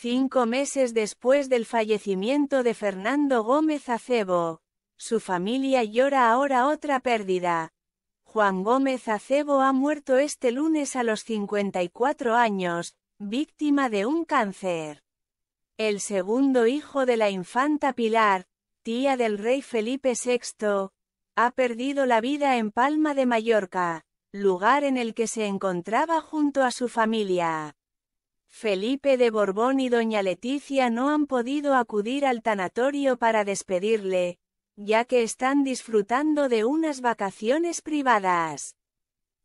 Cinco meses después del fallecimiento de Fernando Gómez Acebo, su familia llora ahora otra pérdida. Juan Gómez Acebo ha muerto este lunes a los 54 años, víctima de un cáncer. El segundo hijo de la infanta Pilar, tía del rey Felipe VI, ha perdido la vida en Palma de Mallorca, lugar en el que se encontraba junto a su familia. Felipe de Borbón y doña Leticia no han podido acudir al tanatorio para despedirle, ya que están disfrutando de unas vacaciones privadas.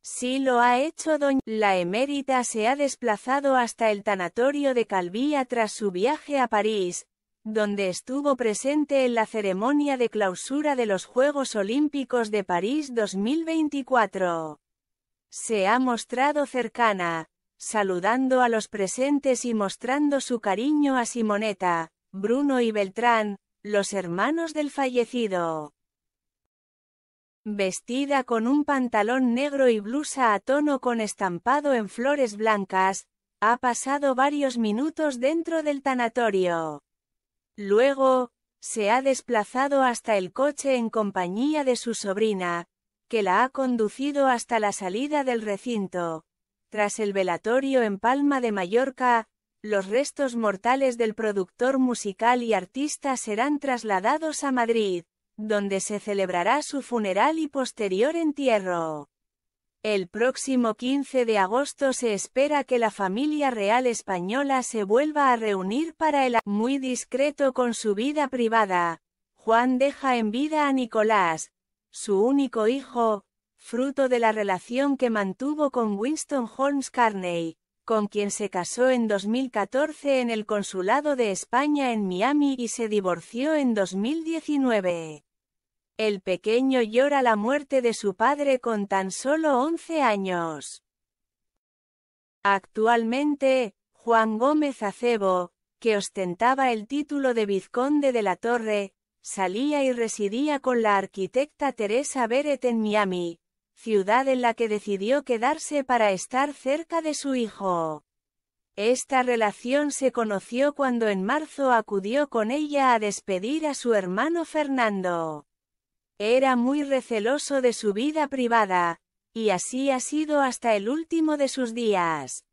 Sí lo ha hecho doña... La emérita se ha desplazado hasta el tanatorio de Calvía tras su viaje a París, donde estuvo presente en la ceremonia de clausura de los Juegos Olímpicos de París 2024. Se ha mostrado cercana, saludando a los presentes y mostrando su cariño a Simoneta, Bruno y Beltrán, los hermanos del fallecido. Vestida con un pantalón negro y blusa a tono con estampado en flores blancas, ha pasado varios minutos dentro del tanatorio. Luego, se ha desplazado hasta el coche en compañía de su sobrina, que la ha conducido hasta la salida del recinto, tras el velatorio en Palma de Mallorca, los restos mortales del productor musical y artista serán trasladados a Madrid, donde se celebrará su funeral y posterior entierro. El próximo 15 de agosto se espera que la familia real española se vuelva a reunir para el... Muy discreto con su vida privada, Juan deja en vida a Nicolás, su único hijo, fruto de la relación que mantuvo con Winston Holmes Carney, con quien se casó en 2014 en el Consulado de España en Miami y se divorció en 2019. El pequeño llora la muerte de su padre con tan solo 11 años. Actualmente, Juan Gómez Acebo, que ostentaba el título de vizconde de la Torre, salía y residía con la arquitecta Teresa Beret en Miami, ciudad en la que decidió quedarse para estar cerca de su hijo. Esta relación se conoció cuando en marzo acudió con ella a despedir a su hermano Fernando. Era muy receloso de su vida privada, y así ha sido hasta el último de sus días.